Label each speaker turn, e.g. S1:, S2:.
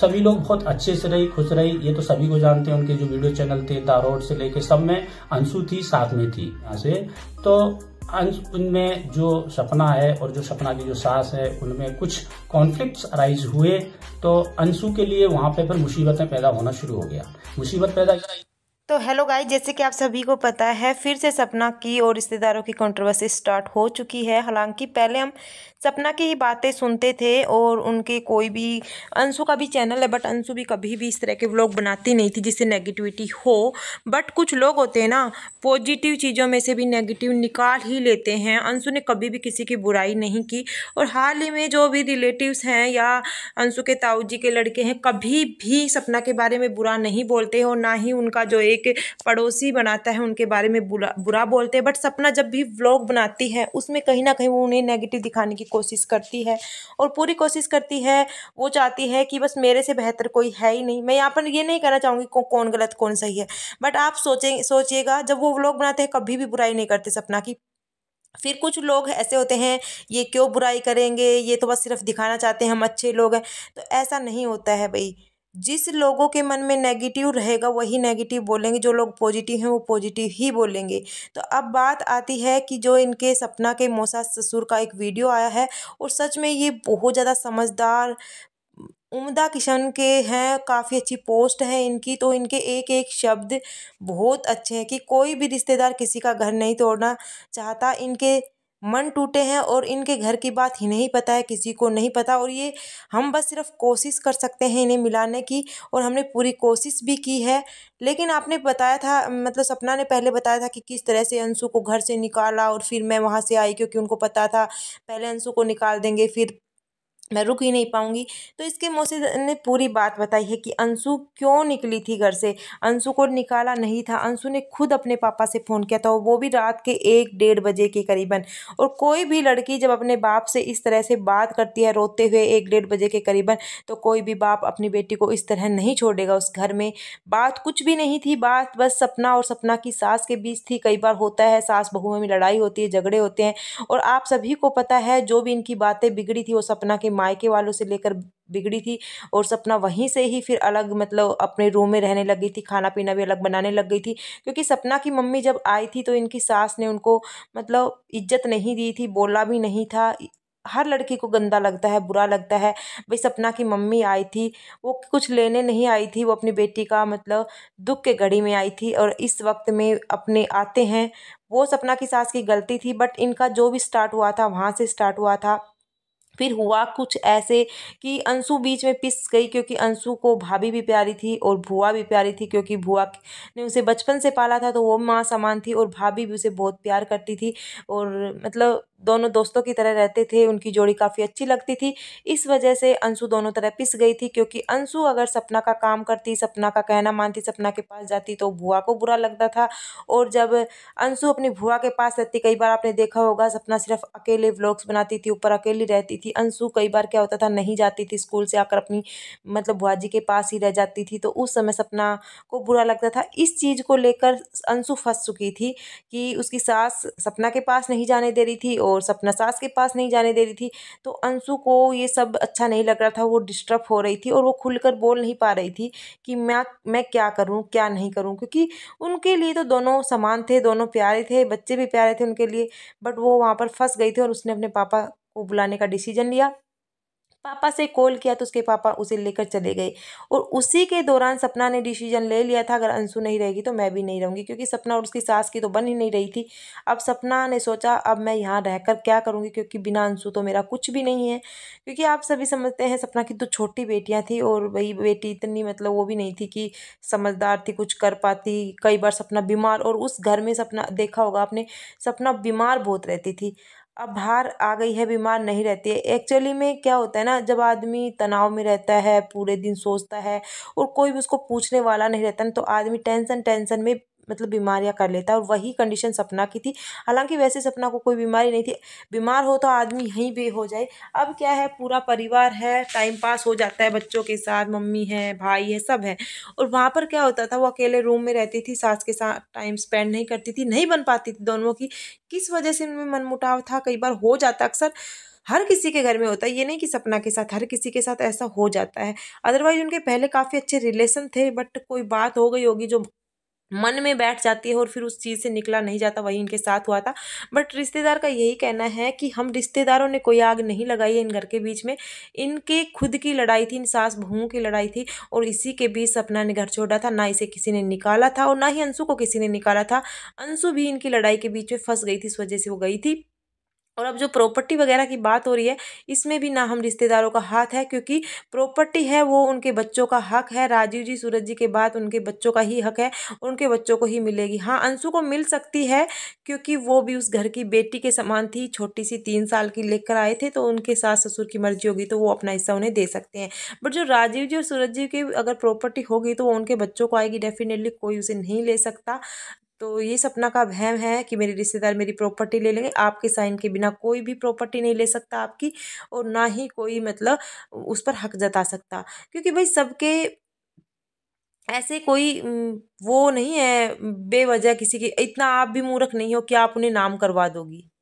S1: सभी लोग बहुत अच्छे से रही खुश रही ये तो सभी को जानते हैं उनके जो वीडियो चैनल थे दारोड से लेके सब में अंशु थी साथ में थी यहाँ से तो अंश उनमें जो सपना है और जो सपना की जो सास है उनमें कुछ कॉन्फ्लिक्ट अराइज हुए तो अंशु के लिए वहां पे फिर मुसीबतें पैदा होना शुरू हो गया मुसीबत पैदा तो हेलो गाइस जैसे कि आप सभी को पता है फिर से सपना की और रिश्तेदारों की कंट्रोवर्सी स्टार्ट हो चुकी है हालांकि पहले हम सपना की ही बातें सुनते थे और उनके कोई भी अंशु का भी चैनल है बट अंशु भी कभी भी इस तरह के व्लॉग बनाती नहीं थी जिससे नेगेटिविटी हो बट कुछ लोग होते हैं ना पॉजिटिव चीज़ों में से भी नेगेटिव निकाल ही लेते हैं अंशु ने कभी भी किसी की बुराई नहीं की और हाल ही में जो भी रिलेटिव्स हैं या अंशु के ताऊ जी के लड़के हैं कभी भी सपना के बारे में बुरा नहीं बोलते और ना ही उनका जो एक पड़ोसी बनाता है उनके बारे में बुरा बुरा बोलते हैं बट सपना जब भी व्लॉग बनाती है उसमें कहीं ना कहीं वो उन्हें नेगेटिव दिखाने की कोशिश करती है और पूरी कोशिश करती है वो चाहती है कि बस मेरे से बेहतर कोई है ही नहीं मैं यहाँ पर ये नहीं कहना चाहूँगी कौन गलत कौन सही है बट आप सोचें सोचिएगा जब वो व्लॉग बनाते हैं कभी भी बुराई नहीं करते सपना की फिर कुछ लोग ऐसे होते हैं ये क्यों बुराई करेंगे ये तो बस सिर्फ दिखाना चाहते हैं हम अच्छे लोग हैं तो ऐसा नहीं होता है भाई जिस लोगों के मन में नेगेटिव रहेगा वही नेगेटिव बोलेंगे जो लोग पॉजिटिव हैं वो पॉजिटिव ही बोलेंगे तो अब बात आती है कि जो इनके सपना के मौसा ससुर का एक वीडियो आया है और सच में ये बहुत ज़्यादा समझदार उमदा किशन के हैं काफ़ी अच्छी पोस्ट है इनकी तो इनके एक एक शब्द बहुत अच्छे हैं कि कोई भी रिश्तेदार किसी का घर नहीं तोड़ना चाहता इनके मन टूटे हैं और इनके घर की बात ही नहीं पता है किसी को नहीं पता और ये हम बस सिर्फ कोशिश कर सकते हैं इन्हें मिलाने की और हमने पूरी कोशिश भी की है लेकिन आपने बताया था मतलब सपना ने पहले बताया था कि किस तरह से अंशु को घर से निकाला और फिर मैं वहाँ से आई क्योंकि उनको पता था पहले अंशु को निकाल देंगे फिर मैं रुक ही नहीं पाऊंगी तो इसके मौसी ने पूरी बात बताई है कि अंशु क्यों निकली थी घर से अंशु को निकाला नहीं था अंशु ने खुद अपने पापा से फ़ोन किया था वो भी रात के एक डेढ़ बजे के करीबन और कोई भी लड़की जब अपने बाप से इस तरह से बात करती है रोते हुए एक डेढ़ बजे के करीबन तो कोई भी बाप अपनी बेटी को इस तरह नहीं छोड़ेगा उस घर में बात कुछ भी नहीं थी बात बस सपना और सपना की सास के बीच थी कई बार होता है सास बहुओं में लड़ाई होती है झगड़े होते हैं और आप सभी को पता है जो भी इनकी बातें बिगड़ी थी वो सपना के मायके वालों से लेकर बिगड़ी थी और सपना वहीं से ही फिर अलग मतलब अपने रूम में रहने लग गई थी खाना पीना भी अलग बनाने लग गई थी क्योंकि सपना की मम्मी जब आई थी तो इनकी सास ने उनको मतलब इज्जत नहीं दी थी बोला भी नहीं था हर लड़की को गंदा लगता है बुरा लगता है भाई सपना की मम्मी आई थी वो कुछ लेने नहीं आई थी वो अपनी बेटी का मतलब दुख के घड़ी में आई थी और इस वक्त में अपने आते हैं वो सपना की सास की गलती थी बट इनका जो भी स्टार्ट हुआ था वहाँ से स्टार्ट हुआ था फिर हुआ कुछ ऐसे कि अंशु बीच में पिस गई क्योंकि अंशु को भाभी भी प्यारी थी और भुआ भी प्यारी थी क्योंकि भुआ ने उसे बचपन से पाला था तो वो माँ समान थी और भाभी भी उसे बहुत प्यार करती थी और मतलब दोनों दोस्तों की तरह रहते थे उनकी जोड़ी काफ़ी अच्छी लगती थी इस वजह से अंशु दोनों तरह पिस गई थी क्योंकि अंशु अगर सपना का काम करती सपना का कहना मानती सपना के पास जाती तो भुआ को बुरा लगता था और जब अंशु अपनी भुआ के पास रहती कई बार आपने देखा होगा सपना सिर्फ अकेले व्लॉग्स बनाती थी ऊपर अकेली रहती थी अंशु कई बार क्या होता था नहीं जाती थी स्कूल से आकर अपनी मतलब भुआ जी के पास ही रह जाती थी तो उस समय सपना को बुरा लगता था इस चीज़ को लेकर अंशु फंस चुकी थी कि उसकी सास सपना के पास नहीं जाने दे रही थी और और सपना सास के पास नहीं जाने दे रही थी तो अंशु को ये सब अच्छा नहीं लग रहा था वो डिस्टर्ब हो रही थी और वो खुलकर बोल नहीं पा रही थी कि मैं मैं क्या करूँ क्या नहीं करूँ क्योंकि उनके लिए तो दोनों समान थे दोनों प्यारे थे बच्चे भी प्यारे थे उनके लिए बट वो वहाँ पर फंस गई थी और उसने अपने पापा को बुलाने का डिसीजन लिया पापा से कॉल किया तो उसके पापा उसे लेकर चले गए और उसी के दौरान सपना ने डिसीजन ले लिया था अगर अंशु नहीं रहेगी तो मैं भी नहीं रहूँगी क्योंकि सपना और उसकी सास की तो बन ही नहीं रही थी अब सपना ने सोचा अब मैं यहाँ रहकर क्या करूँगी क्योंकि बिना अंशु तो मेरा कुछ भी नहीं है क्योंकि आप सभी समझते हैं सपना की तो छोटी बेटियाँ थी और वही बेटी इतनी मतलब वो भी नहीं थी कि समझदार थी कुछ कर पाती कई बार सपना बीमार और उस घर में सपना देखा होगा आपने सपना बीमार बहुत रहती थी अब बाहर आ गई है बीमार नहीं रहती है एक्चुअली में क्या होता है ना जब आदमी तनाव में रहता है पूरे दिन सोचता है और कोई भी उसको पूछने वाला नहीं रहता ना तो आदमी टेंसन टेंसन में मतलब बीमारियां कर लेता है और वही कंडीशन सपना की थी हालांकि वैसे सपना को कोई बीमारी नहीं थी बीमार हो तो आदमी यहीं बे हो जाए अब क्या है पूरा परिवार है टाइम पास हो जाता है बच्चों के साथ मम्मी है भाई है सब है और वहाँ पर क्या होता था वो अकेले रूम में रहती थी सास के साथ टाइम स्पेंड नहीं करती थी नहीं बन पाती थी दोनों की किस वजह से इनमें मनमुटाव था कई बार हो जाता अक्सर हर किसी के घर में होता है ये नहीं कि सपना के साथ हर किसी के साथ ऐसा हो जाता है अदरवाइज उनके पहले काफ़ी अच्छे रिलेशन थे बट कोई बात हो गई होगी जो मन में बैठ जाती है और फिर उस चीज़ से निकला नहीं जाता वही इनके साथ हुआ था बट रिश्तेदार का यही कहना है कि हम रिश्तेदारों ने कोई आग नहीं लगाई है इन घर के बीच में इनके खुद की लड़ाई थी इन सास बहुओं की लड़ाई थी और इसी के बीच सपना ने घर छोड़ा था ना इसे किसी ने निकाला था और ना ही अंशु को किसी ने निकाला था अंशु भी इनकी लड़ाई के बीच में फंस गई थी इस वजह से वो गई थी और अब जो प्रॉपर्टी वगैरह की बात हो रही है इसमें भी ना हम रिश्तेदारों का हाथ है क्योंकि प्रॉपर्टी है वो उनके बच्चों का हक है राजीव जी सूरज जी के बाद उनके बच्चों का ही हक है उनके बच्चों को ही मिलेगी हाँ अंशु को मिल सकती है क्योंकि वो भी उस घर की बेटी के समान थी छोटी सी तीन साल की लेकर आए थे तो उनके सास ससुर की मर्जी होगी तो वो अपना हिस्सा उन्हें दे सकते हैं बट जो राजीव जी और सूरज जी की अगर प्रॉपर्टी होगी तो वो उनके बच्चों को आएगी डेफिनेटली कोई उसे नहीं ले सकता तो ये सपना का वहम है कि मेरे रिश्तेदार मेरी प्रॉपर्टी ले लेंगे आपके साइन के बिना कोई भी प्रॉपर्टी नहीं ले सकता आपकी और ना ही कोई मतलब उस पर हक जता सकता क्योंकि भाई सबके ऐसे कोई वो नहीं है बेवजह किसी की इतना आप भी मूर्ख नहीं हो कि आप उन्हें नाम करवा दोगी